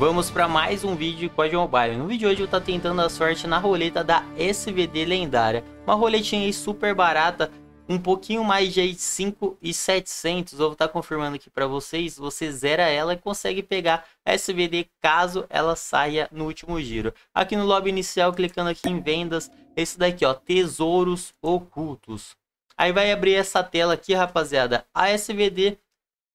Vamos para mais um vídeo de COD Mobile. No vídeo de hoje eu estou tentando a sorte na roleta da SVD lendária. Uma roletinha super barata, um pouquinho mais de 5,700. Vou estar tá confirmando aqui para vocês. Você zera ela e consegue pegar SVD caso ela saia no último giro. Aqui no lobby inicial, clicando aqui em vendas, esse daqui ó, tesouros ocultos. Aí vai abrir essa tela aqui, rapaziada. A SVD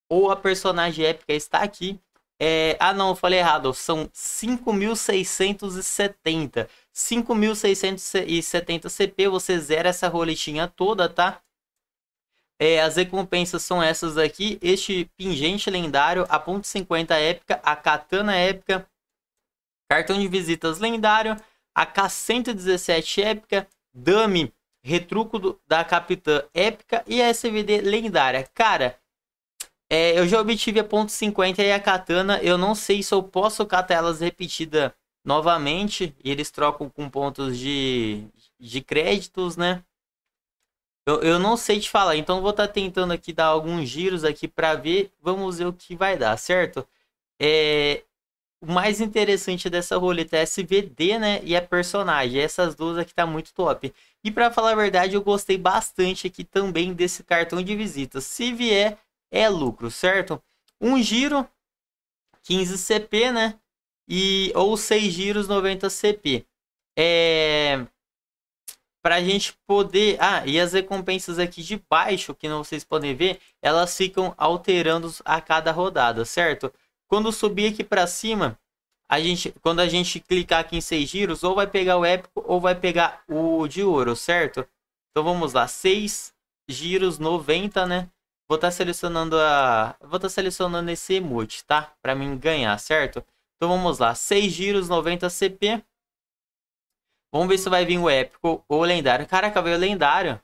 ou a personagem épica está aqui é, ah, não, eu falei errado. São 5.670. 5.670 CP, você zera essa roletinha toda, tá? É, as recompensas são essas aqui. Este pingente lendário, a ponto 50 épica, a katana épica, cartão de visitas lendário, a K117 épica, dummy, retruco do, da capitã épica e a SVD lendária. Cara, é, eu já obtive a ponto 50 e a katana. Eu não sei se eu posso catar elas repetida novamente. E eles trocam com pontos de, de créditos, né? Eu, eu não sei te falar, então vou estar tá tentando aqui dar alguns giros aqui para ver. Vamos ver o que vai dar, certo? É, o mais interessante dessa roleta é SVD, né? E a personagem. Essas duas aqui tá muito top. E para falar a verdade, eu gostei bastante aqui também desse cartão de visita. Se vier é lucro, certo? Um giro, 15 CP, né? E, ou 6 giros, 90 CP. É, para a gente poder... Ah, e as recompensas aqui de baixo, que não vocês podem ver, elas ficam alterando a cada rodada, certo? Quando subir aqui para cima, a gente, quando a gente clicar aqui em 6 giros, ou vai pegar o épico ou vai pegar o de ouro, certo? Então vamos lá, 6 giros, 90, né? Vou estar tá selecionando a... Vou estar tá selecionando esse emote, tá? Pra mim ganhar, certo? Então vamos lá. 6 giros, 90 CP. Vamos ver se vai vir o épico ou o lendário. Caraca, veio o lendário.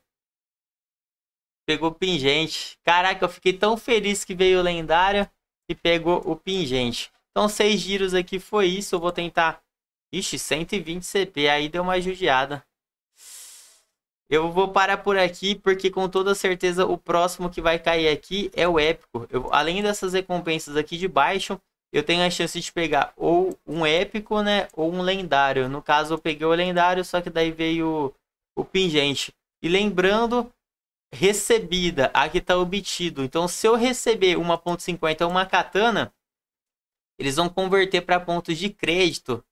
Pegou o pingente. Caraca, eu fiquei tão feliz que veio o lendário e pegou o pingente. Então, seis giros aqui foi isso. Eu vou tentar... Ixi, 120 CP. Aí deu uma judiada. Eu vou parar por aqui, porque com toda certeza o próximo que vai cair aqui é o épico. Eu, além dessas recompensas aqui de baixo, eu tenho a chance de pegar ou um épico, né? Ou um lendário. No caso, eu peguei o lendário, só que daí veio o, o pingente. E lembrando, recebida, aqui está obtido. Então, se eu receber uma ponto uma katana, eles vão converter para pontos de crédito,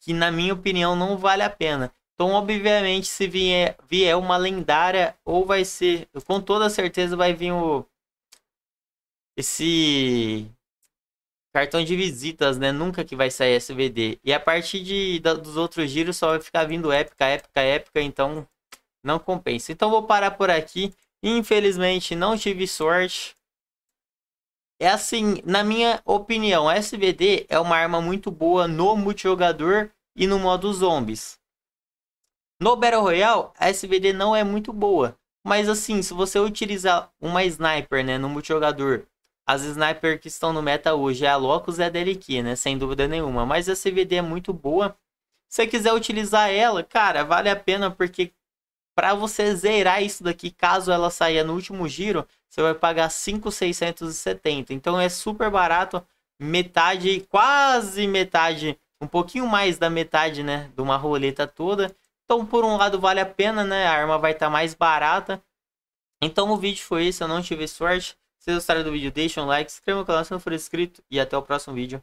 que na minha opinião não vale a pena. Então, obviamente, se vier, vier uma lendária, ou vai ser. Com toda certeza vai vir o. Esse. Cartão de visitas, né? Nunca que vai sair SVD. E a partir de, da, dos outros giros só vai ficar vindo épica, épica, épica. Então, não compensa. Então, vou parar por aqui. Infelizmente, não tive sorte. É assim, na minha opinião, SVD é uma arma muito boa no multijogador e no modo zombies. No Battle Royale, a SVD não é muito boa. Mas assim, se você utilizar uma sniper, né, no multijogador, as snipers que estão no meta hoje é a Locus e a né, sem dúvida nenhuma. Mas a SVD é muito boa. Se você quiser utilizar ela, cara, vale a pena porque para você zerar isso daqui, caso ela saia no último giro, você vai pagar 5,670. Então é super barato, metade, quase metade, um pouquinho mais da metade, né, de uma roleta toda. Então, por um lado, vale a pena, né? A arma vai estar tá mais barata. Então, o vídeo foi esse. Eu não tive sorte. Se gostaram do vídeo, deixem um like, se inscreva no canal se não for inscrito. E até o próximo vídeo.